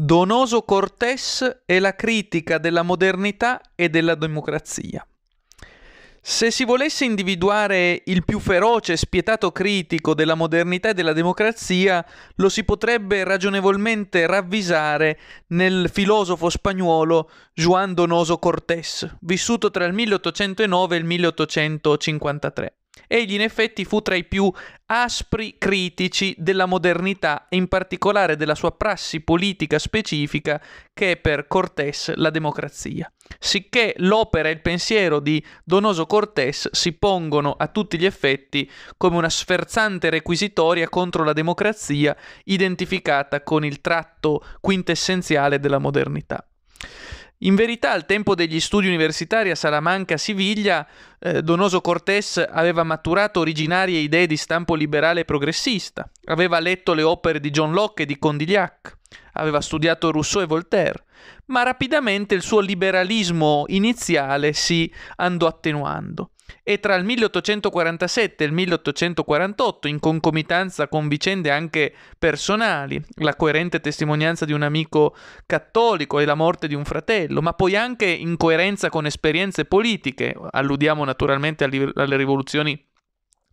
Donoso Cortés e la critica della modernità e della democrazia. Se si volesse individuare il più feroce e spietato critico della modernità e della democrazia, lo si potrebbe ragionevolmente ravvisare nel filosofo spagnolo Juan Donoso Cortés, vissuto tra il 1809 e il 1853. Egli in effetti fu tra i più aspri critici della modernità e in particolare della sua prassi politica specifica che è per Cortés la democrazia. Sicché l'opera e il pensiero di Donoso Cortés si pongono a tutti gli effetti come una sferzante requisitoria contro la democrazia identificata con il tratto quintessenziale della modernità. In verità, al tempo degli studi universitari a Salamanca Siviglia, eh, Donoso Cortés aveva maturato originarie idee di stampo liberale e progressista, aveva letto le opere di John Locke e di Condillac, aveva studiato Rousseau e Voltaire, ma rapidamente il suo liberalismo iniziale si andò attenuando e tra il 1847 e il 1848, in concomitanza con vicende anche personali, la coerente testimonianza di un amico cattolico e la morte di un fratello, ma poi anche in coerenza con esperienze politiche, alludiamo naturalmente alle rivoluzioni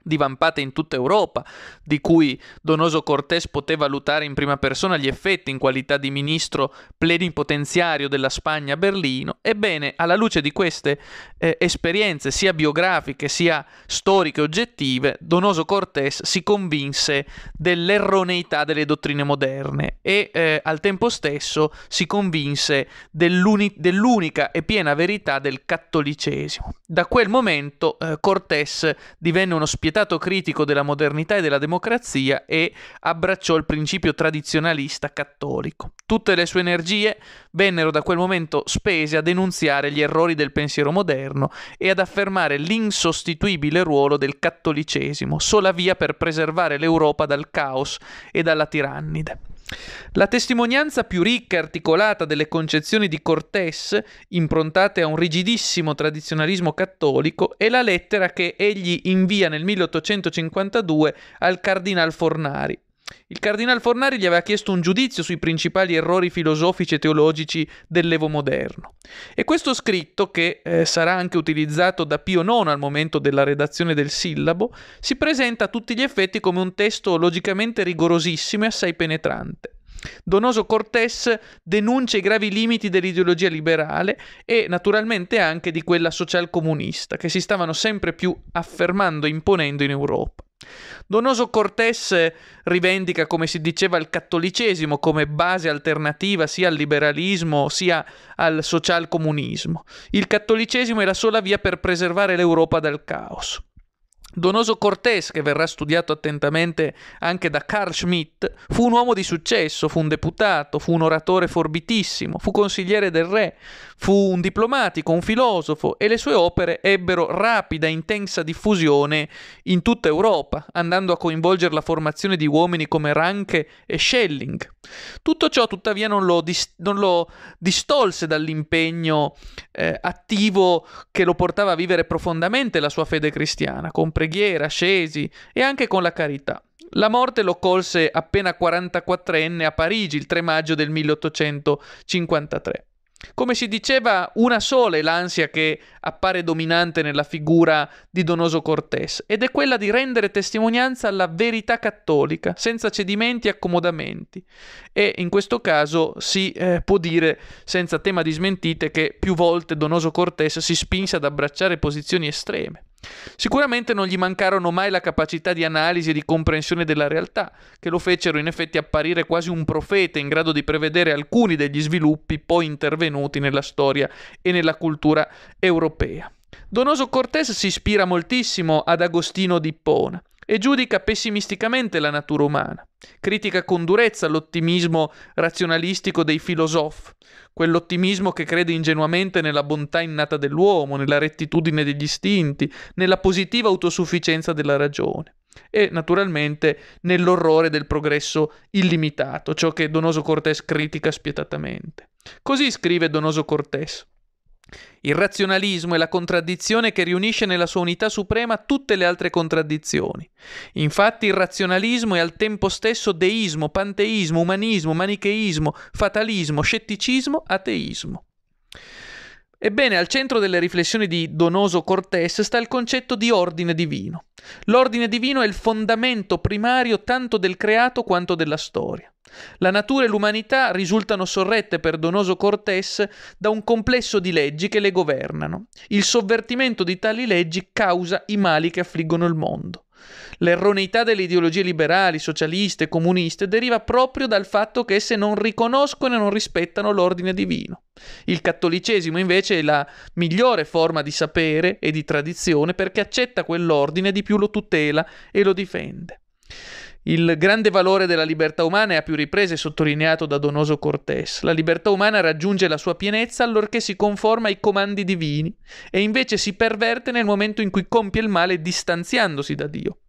divampate in tutta Europa, di cui Donoso Cortés poté valutare in prima persona gli effetti in qualità di ministro plenipotenziario della Spagna a Berlino. Ebbene, alla luce di queste eh, esperienze, sia biografiche sia storiche oggettive, Donoso Cortés si convinse dell'erroneità delle dottrine moderne e eh, al tempo stesso si convinse dell'uni- dell'unica e piena verità del cattolicesimo. Da quel momento eh, Cortés divenne uno spietato spietato critico della modernità e della democrazia e abbracciò il principio tradizionalista cattolico. Tutte le sue energie vennero da quel momento spese a denunziare gli errori del pensiero moderno e ad affermare l'insostituibile ruolo del cattolicesimo, sola via per preservare l'Europa dal caos e dalla tirannide. La testimonianza più ricca e articolata delle concezioni di Cortés, improntate a un rigidissimo tradizionalismo cattolico, è la lettera che egli invia nel 1852 al cardinal Fornari, il cardinal Fornari gli aveva chiesto un giudizio sui principali errori filosofici e teologici dell'Evo moderno. E questo scritto, che eh, sarà anche utilizzato da Pio IX al momento della redazione del sillabo, si presenta a tutti gli effetti come un testo logicamente rigorosissimo e assai penetrante. Donoso Cortés denuncia i gravi limiti dell'ideologia liberale e naturalmente anche di quella socialcomunista, che si stavano sempre più affermando e imponendo in Europa. Donoso Cortés rivendica, come si diceva, il cattolicesimo come base alternativa sia al liberalismo sia al socialcomunismo. Il cattolicesimo è la sola via per preservare l'Europa dal caos. Donoso Cortés, che verrà studiato attentamente anche da Carl Schmitt, fu un uomo di successo, fu un deputato, fu un oratore forbitissimo, fu consigliere del re, fu un diplomatico, un filosofo e le sue opere ebbero rapida, e intensa diffusione in tutta Europa, andando a coinvolgere la formazione di uomini come Ranke e Schelling. Tutto ciò tuttavia non lo, dis- non lo distolse dall'impegno eh, attivo che lo portava a vivere profondamente la sua fede cristiana, comprendendo preghiera, scesi e anche con la carità. La morte lo colse appena 44enne a Parigi il 3 maggio del 1853. Come si diceva, una sola è l'ansia che appare dominante nella figura di Donoso Cortés ed è quella di rendere testimonianza alla verità cattolica, senza cedimenti e accomodamenti. E in questo caso si eh, può dire, senza tema di smentite, che più volte Donoso Cortés si spinse ad abbracciare posizioni estreme. Sicuramente non gli mancarono mai la capacità di analisi e di comprensione della realtà, che lo fecero in effetti apparire quasi un profeta in grado di prevedere alcuni degli sviluppi poi intervenuti nella storia e nella cultura europea. Donoso Cortés si ispira moltissimo ad Agostino di Ippona e giudica pessimisticamente la natura umana. Critica con durezza l'ottimismo razionalistico dei filosofi, quell'ottimismo che crede ingenuamente nella bontà innata dell'uomo, nella rettitudine degli istinti, nella positiva autosufficienza della ragione e naturalmente nell'orrore del progresso illimitato, ciò che Donoso Cortés critica spietatamente. Così scrive Donoso Cortés. Il razionalismo è la contraddizione che riunisce nella sua unità suprema tutte le altre contraddizioni. Infatti il razionalismo è al tempo stesso deismo, panteismo, umanismo, manicheismo, fatalismo, scetticismo, ateismo. Ebbene, al centro delle riflessioni di Donoso Cortés sta il concetto di ordine divino. L'ordine divino è il fondamento primario tanto del creato quanto della storia. La natura e l'umanità risultano sorrette per Donoso Cortés da un complesso di leggi che le governano. Il sovvertimento di tali leggi causa i mali che affliggono il mondo. L'erroneità delle ideologie liberali, socialiste, comuniste deriva proprio dal fatto che esse non riconoscono e non rispettano l'ordine divino. Il cattolicesimo invece è la migliore forma di sapere e di tradizione perché accetta quell'ordine e di più lo tutela e lo difende. Il grande valore della libertà umana è a più riprese sottolineato da Donoso Cortés. La libertà umana raggiunge la sua pienezza allorché si conforma ai comandi divini e invece si perverte nel momento in cui compie il male distanziandosi da Dio.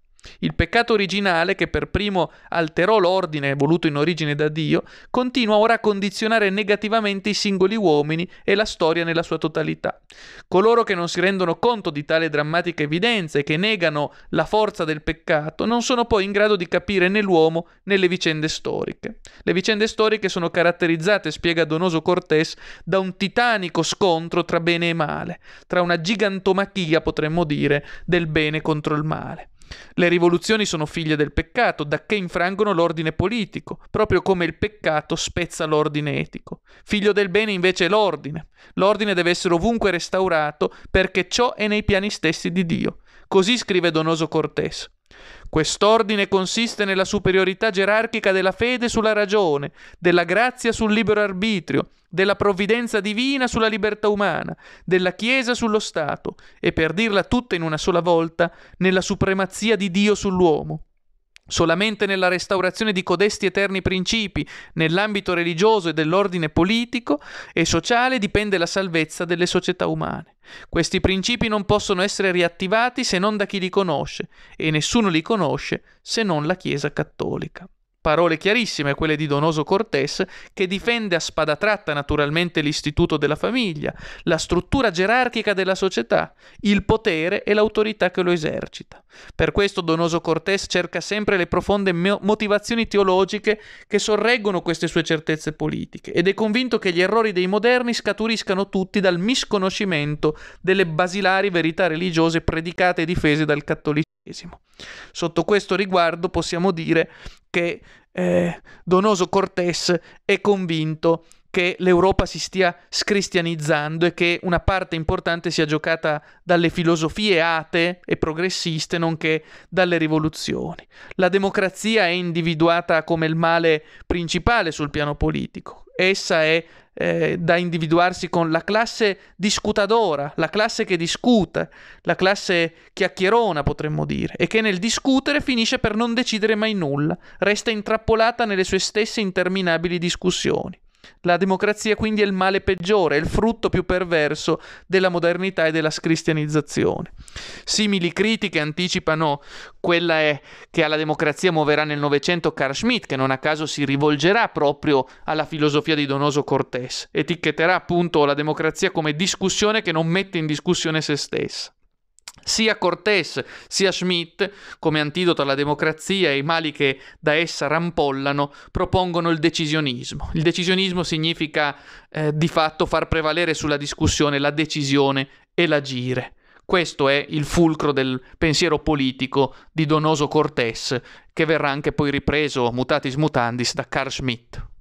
Il peccato originale, che per primo alterò l'ordine voluto in origine da Dio, continua ora a condizionare negativamente i singoli uomini e la storia nella sua totalità. Coloro che non si rendono conto di tale drammatica evidenza e che negano la forza del peccato non sono poi in grado di capire né l'uomo né le vicende storiche. Le vicende storiche sono caratterizzate, spiega Donoso Cortés, da un titanico scontro tra bene e male, tra una gigantomachia, potremmo dire, del bene contro il male. Le rivoluzioni sono figlie del peccato, dacché infrangono l'ordine politico, proprio come il peccato spezza l'ordine etico. Figlio del bene invece è l'ordine. L'ordine deve essere ovunque restaurato, perché ciò è nei piani stessi di Dio. Così scrive Donoso Cortés. Quest'ordine consiste nella superiorità gerarchica della fede sulla ragione, della grazia sul libero arbitrio, della provvidenza divina sulla libertà umana, della Chiesa sullo Stato e, per dirla tutta in una sola volta, nella supremazia di Dio sull'uomo. Solamente nella restaurazione di codesti eterni principi, nell'ambito religioso e dell'ordine politico e sociale, dipende la salvezza delle società umane. Questi principi non possono essere riattivati se non da chi li conosce, e nessuno li conosce se non la Chiesa cattolica. Parole chiarissime quelle di Donoso Cortés, che difende a spada tratta naturalmente l'istituto della famiglia, la struttura gerarchica della società, il potere e l'autorità che lo esercita. Per questo Donoso Cortés cerca sempre le profonde mo- motivazioni teologiche che sorreggono queste sue certezze politiche ed è convinto che gli errori dei moderni scaturiscano tutti dal misconoscimento delle basilari verità religiose predicate e difese dal cattolicesimo Sotto questo riguardo possiamo dire che eh, Donoso Cortés è convinto che l'Europa si stia scristianizzando e che una parte importante sia giocata dalle filosofie atee e progressiste, nonché dalle rivoluzioni. La democrazia è individuata come il male principale sul piano politico. Essa è eh, da individuarsi con la classe discutadora, la classe che discute, la classe chiacchierona potremmo dire, e che nel discutere finisce per non decidere mai nulla, resta intrappolata nelle sue stesse interminabili discussioni. La democrazia quindi è il male peggiore, è il frutto più perverso della modernità e della scristianizzazione. Simili critiche anticipano quella è che alla democrazia muoverà nel Novecento Carl Schmitt, che non a caso si rivolgerà proprio alla filosofia di Donoso Cortés, etichetterà appunto la democrazia come discussione che non mette in discussione se stessa. Sia Cortés sia Schmidt, come antidoto alla democrazia e ai mali che da essa rampollano, propongono il decisionismo. Il decisionismo significa eh, di fatto far prevalere sulla discussione la decisione e l'agire. Questo è il fulcro del pensiero politico di Donoso Cortés, che verrà anche poi ripreso mutatis mutandis da Carl Schmitt.